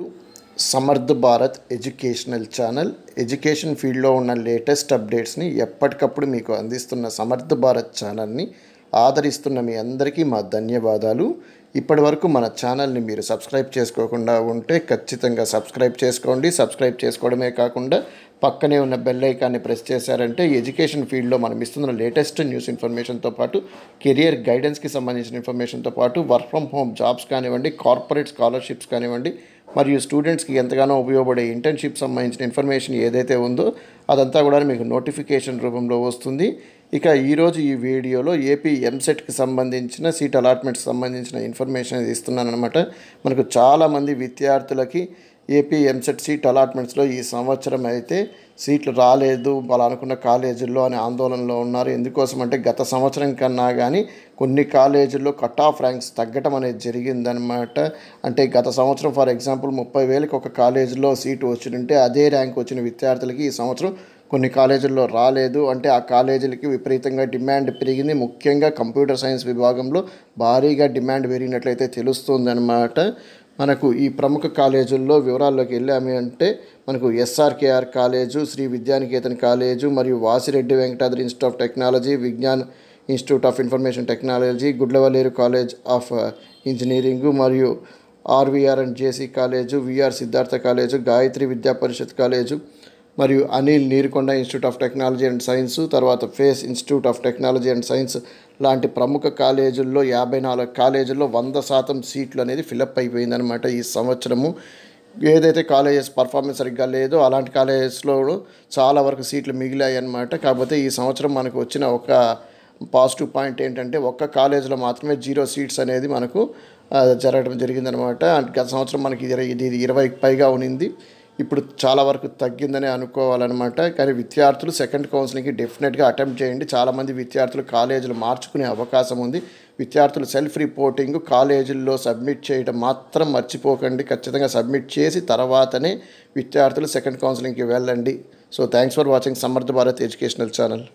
to Samarth Bharat educational channel education ఫీల్డ్లో ఉన్న latest అప్డేట్స్ని ఎప్పటికప్పుడు మీకు అందిస్తున్న సమర్థ్ భారత్ ఛానల్ని ఆదరిస్తున్న మీ అందరికీ మా ధన్యవాదాలు ఇప్పటి వరకు మన ఛానల్ని మీరు సబ్స్క్రైబ్ చేసుకోకుండా ఉంటే ఖచ్చితంగా సబ్స్క్రైబ్ చేసుకోండి సబ్స్క్రైబ్ చేసుకోవడమే కాకుండా పక్కనే ఉన్న బెల్ ఐకాన్ని ప్రెస్ చేశారంటే ఎడ్యుకేషన్ ఫీల్డ్లో మనం ఇస్తున్న లేటెస్ట్ న్యూస్ ఇన్ఫర్మేషన్తో పాటు కెరియర్ గైడెన్స్కి సంబంధించిన ఇన్ఫర్మేషన్తో పాటు వర్క్ ఫ్రమ్ హోమ్ జాబ్స్ కానివ్వండి కార్పొరేట్ స్కాలర్షిప్స్ కానివ్వండి మరియు స్టూడెంట్స్కి ఎంతగానో ఉపయోగపడే ఇంటర్న్షిప్ సంబంధించిన ఇన్ఫర్మేషన్ ఏదైతే ఉందో అదంతా కూడా మీకు నోటిఫికేషన్ రూపంలో వస్తుంది ఇక ఈరోజు ఈ వీడియోలో ఏపీ ఎంసెట్కి సంబంధించిన సీట్ అలాట్మెంట్స్ సంబంధించిన ఇన్ఫర్మేషన్ ఇస్తున్నాను అనమాట మనకు చాలామంది విద్యార్థులకి ఏపీ ఎంసెట్ సీట్ అలాట్మెంట్స్లో ఈ సంవత్సరం అయితే సీట్లు రాలేదు వాళ్ళు అనుకున్న కాలేజీల్లో అనే ఆందోళనలో ఉన్నారు ఎందుకోసం అంటే గత సంవత్సరం కన్నా కానీ కొన్ని కాలేజీల్లో కట్ ఆఫ్ ర్యాంక్స్ తగ్గడం అనేది జరిగిందనమాట అంటే గత సంవత్సరం ఫర్ ఎగ్జాంపుల్ ముప్పై వేలకు ఒక కాలేజీలో సీటు వచ్చిందంటే అదే ర్యాంక్ వచ్చిన విద్యార్థులకి ఈ సంవత్సరం కొన్ని కాలేజీల్లో రాలేదు అంటే ఆ కాలేజీలకి విపరీతంగా డిమాండ్ పెరిగింది ముఖ్యంగా కంప్యూటర్ సైన్స్ విభాగంలో భారీగా డిమాండ్ పెరిగినట్లయితే తెలుస్తుందన్నమాట మనకు ఈ ప్రముఖ కాలేజీల్లో వివరాల్లోకి వెళ్ళాము అంటే మనకు SRKR college Sree Vidyanikethan college మరియు Vasireddy Venkatadri institute of technology Vignan institute of information technology Gudlavalleru college of engineering మరియు RVR and JC college VR Siddhartha college Gayatri Vidya Parishad college మరియు Anil Neerukonda institute of technology and science తర్వాత PACE institute of technology and science లాంటి ప్రముఖ కాలేజీల్లో యాభై నాలుగు కాలేజీల్లో వంద శాతం సీట్లు అనేది ఫిలప్ అయిపోయిందనమాట ఈ సంవత్సరము ఏదైతే కాలేజెస్ పర్ఫార్మెన్స్ సరిగ్గా లేదో అలాంటి కాలేజెస్లో చాలా వరకు సీట్లు మిగిలాయి అనమాట కాకపోతే ఈ సంవత్సరం మనకు వచ్చిన ఒక పాజిటివ్ పాయింట్ ఏంటంటే ఒక్క కాలేజీలో మాత్రమే జీరో సీట్స్ అనేది మనకు జరగడం జరిగిందనమాట గత సంవత్సరం మనకి ఇది ఇరవైకి పైగా ఉనింది ఇప్పుడు చాలా వరకు తగ్గిందని అనుకోవాలన్నమాట కానీ విద్యార్థులు సెకండ్ కౌన్సిలింగ్కి డెఫినెట్గా అటెంప్ట్ చేయండి చాలామంది విద్యార్థులు కాలేజీలు మార్చుకునే అవకాశం ఉంది విద్యార్థులు సెల్ఫ్ రిపోర్టింగ్ కాలేజీల్లో సబ్మిట్ చేయడం మాత్రం మర్చిపోకండి ఖచ్చితంగా సబ్మిట్ చేసి తర్వాతనే విద్యార్థులు సెకండ్ కౌన్సిలింగ్కి వెళ్ళండి సో థ్యాంక్స్ ఫర్ వాచింగ్ సమర్థ భారత్ ఎడ్యుకేషనల్ ఛానల్